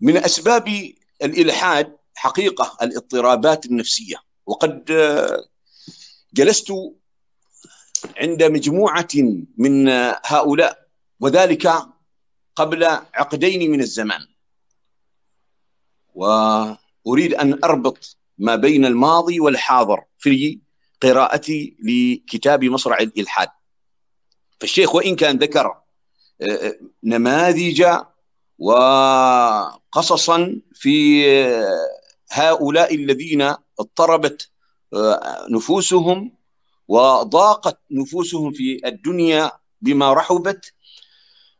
من اسباب الالحاد حقيقه الاضطرابات النفسيه وقد آه، جلست عند مجموعه من هؤلاء وذلك قبل عقدين من الزمان واريد ان اربط ما بين الماضي والحاضر في قراءتي لكتاب مصرع الالحاد فالشيخ وان كان ذكر آه، آه، نماذج وقصصا في هؤلاء الذين اضطربت آه، نفوسهم وضاقت نفوسهم في الدنيا بما رحبت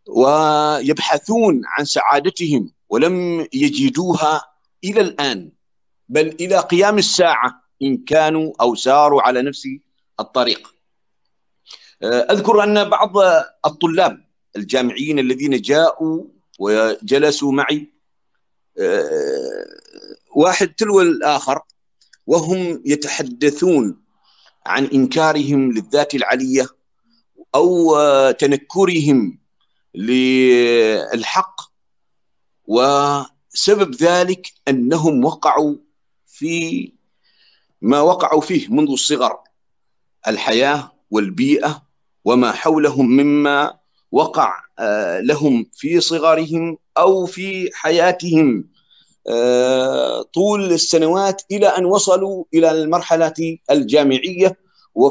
ويبحثون عن سعادتهم ولم يجدوها الى الان بل الى قيام الساعه ان كانوا او ساروا على نفس الطريق. آه، اذكر ان بعض الطلاب الجامعيين الذين جاءوا وجلسوا معي آه، واحد تلو الآخر وهم يتحدثون عن إنكارهم للذات العلية أو تنكرهم للحق وسبب ذلك أنهم وقعوا في ما وقعوا فيه منذ الصغر الحياة والبيئة وما حولهم مما وقع آه، لهم في صغرهم او في حياتهم آه، طول السنوات الى ان وصلوا الى المرحله الجامعيه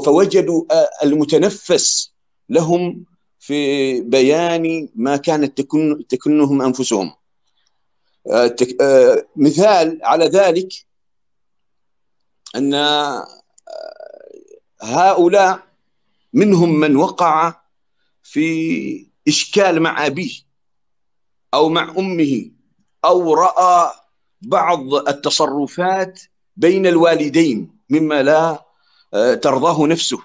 فوجدوا آه، المتنفس لهم في بيان ما كانت تكن تكنهم انفسهم مثال على ذلك ان هؤلاء منهم من وقع في إشكال مع أبيه أو مع أمه أو رأى بعض التصرفات بين الوالدين مما لا آه، ترضاه نفسه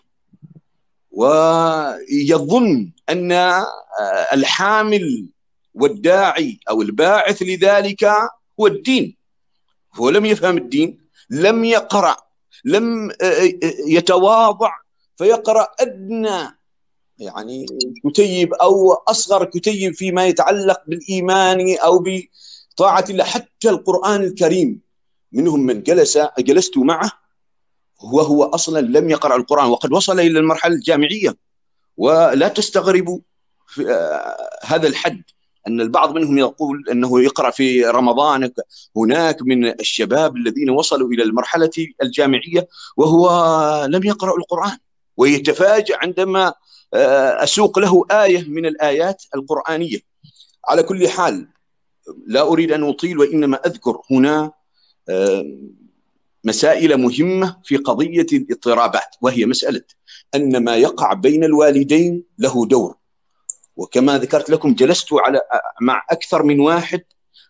ويظن أن آه، الحامل والداعي أو الباعث لذلك هو الدين هو لم يفهم الدين لم يقرأ لم آه، يتواضع فيقرأ أدنى يعني كتيب او اصغر كتيب فيما يتعلق بالايمان او بطاعه الله حتى القران الكريم منهم من جلس جلست معه وهو اصلا لم يقرا القران وقد وصل الى المرحله الجامعيه ولا تستغربوا آه، هذا الحد ان البعض منهم يقول انه يقرا في رمضان هناك من الشباب الذين وصلوا الى المرحله الجامعيه وهو لم يقرا القران ويتفاجأ عندما آه، اسوق له ايه من الايات القرانيه على كل حال لا اريد ان اطيل وانما اذكر هنا آه، مسائل مهمه في قضيه الاضطرابات وهي مساله ان ما يقع بين الوالدين له دور وكما ذكرت لكم جلست على مع اكثر من واحد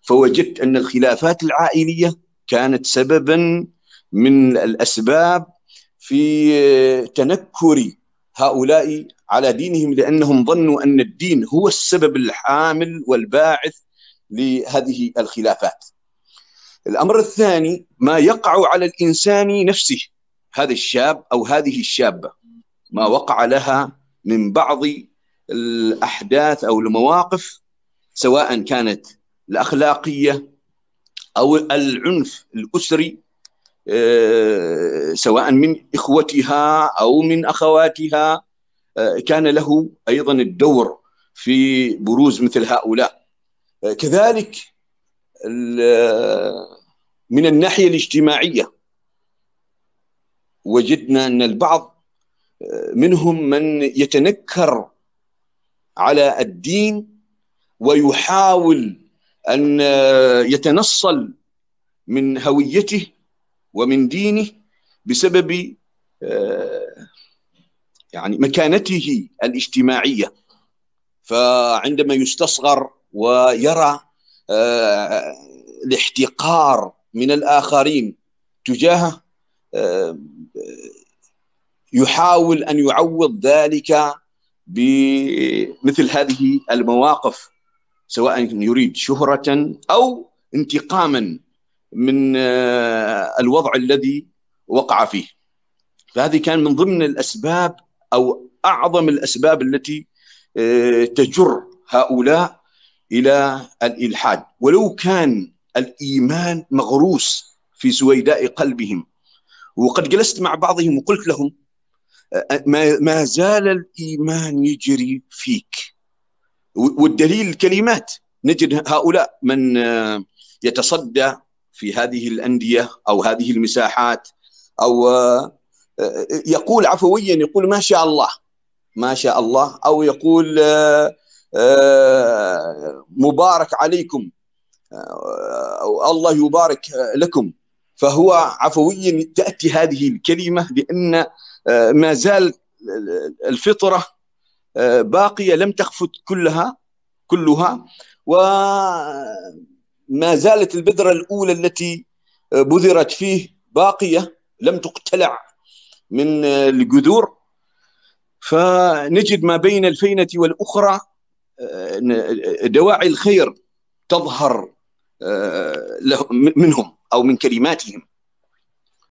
فوجدت ان الخلافات العائليه كانت سببا من الاسباب في تنكري هؤلاء على دينهم لانهم ظنوا ان الدين هو السبب الحامل والباعث لهذه الخلافات. الامر الثاني ما يقع على الانسان نفسه هذا الشاب او هذه الشابه ما وقع لها من بعض الاحداث او المواقف سواء كانت الاخلاقيه او العنف الاسري آه، سواء من اخوتها او من اخواتها آه، كان له ايضا الدور في بروز مثل هؤلاء آه، كذلك من الناحيه الاجتماعيه وجدنا ان البعض منهم من يتنكر على الدين ويحاول ان يتنصل من هويته ومن دينه بسبب آه، يعني مكانته الاجتماعيه فعندما يستصغر ويرى آه، الاحتقار من الاخرين تجاهه آه، يحاول ان يعوض ذلك بمثل هذه المواقف سواء يريد شهره او انتقاما من آه، الوضع الذي وقع فيه فهذه كان من ضمن الأسباب أو أعظم الأسباب التي آه، تجر هؤلاء إلى الإلحاد ولو كان الإيمان مغروس في سويداء قلبهم وقد جلست مع بعضهم وقلت لهم آه، ما زال الإيمان يجري فيك والدليل الكلمات نجد هؤلاء من يتصدى في هذه الانديه او هذه المساحات او آه، آه، يقول عفويا يقول ما شاء الله ما شاء الله او يقول آه، مبارك عليكم او الله يبارك لكم فهو عفويا تاتي هذه الكلمه لان ما زال الفطره باقيه لم تخفت كلها كلها و ما زالت البذرة الأولى التي آه، بذرت فيه باقية لم تقتلع من آه، الجذور فنجد ما بين الفينة والأخرى آه، دواعي الخير تظهر منهم أو من كلماتهم